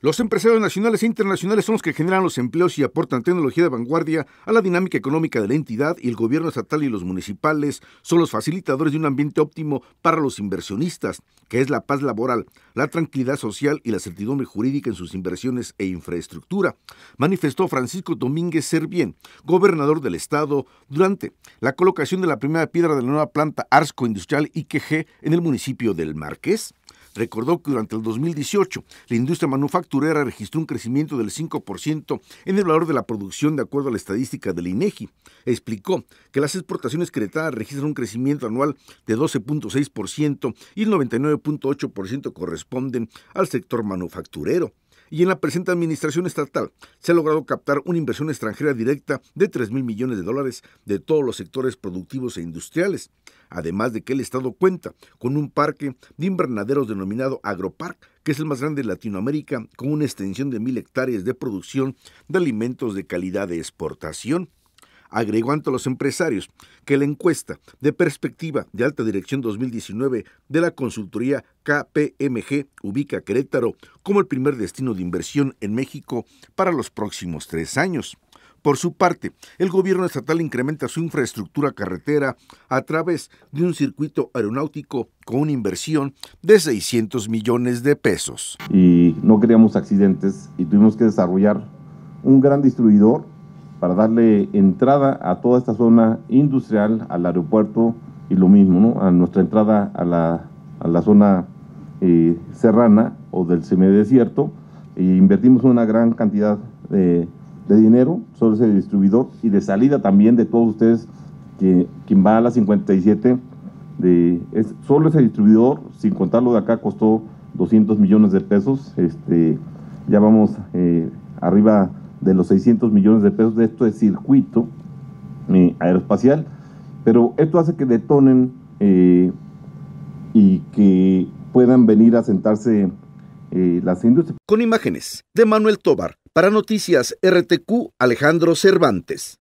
Los empresarios nacionales e internacionales son los que generan los empleos y aportan tecnología de vanguardia a la dinámica económica de la entidad y el gobierno estatal y los municipales son los facilitadores de un ambiente óptimo para los inversionistas, que es la paz laboral, la tranquilidad social y la certidumbre jurídica en sus inversiones e infraestructura, manifestó Francisco Domínguez Servién, gobernador del estado, durante la colocación de la primera piedra de la nueva planta Arsco Industrial IQG en el municipio del Marqués recordó que durante el 2018 la industria manufacturera registró un crecimiento del 5% en el valor de la producción de acuerdo a la estadística del INEGI. E Explicó que las exportaciones cretadas registran un crecimiento anual de 12.6% y el 99.8% corresponden al sector manufacturero y en la presente administración estatal se ha logrado captar una inversión extranjera directa de 3 mil millones de dólares de todos los sectores productivos e industriales, además de que el Estado cuenta con un parque de invernaderos denominado Agropark, que es el más grande de Latinoamérica, con una extensión de mil hectáreas de producción de alimentos de calidad de exportación agregó ante los empresarios que la encuesta de perspectiva de alta dirección 2019 de la consultoría KPMG ubica Querétaro como el primer destino de inversión en México para los próximos tres años. Por su parte, el gobierno estatal incrementa su infraestructura carretera a través de un circuito aeronáutico con una inversión de 600 millones de pesos. Y no queríamos accidentes y tuvimos que desarrollar un gran distribuidor para darle entrada a toda esta zona industrial, al aeropuerto y lo mismo, ¿no? a nuestra entrada a la, zona eh, serrana o del semidesierto. E invertimos una gran cantidad de, dinero sobre ese distribuidor y de salida también de todos ustedes, que quien va a la 57, de, es, solo ese distribuidor, sin contarlo de acá, costó 200 millones de pesos. Este, ya vamos eh, arriba de los 600 millones de pesos de esto es circuito eh, aeroespacial, pero esto hace que detonen eh, y que puedan venir a sentarse eh, las industrias. Con imágenes de Manuel Tobar, para Noticias RTQ, Alejandro Cervantes.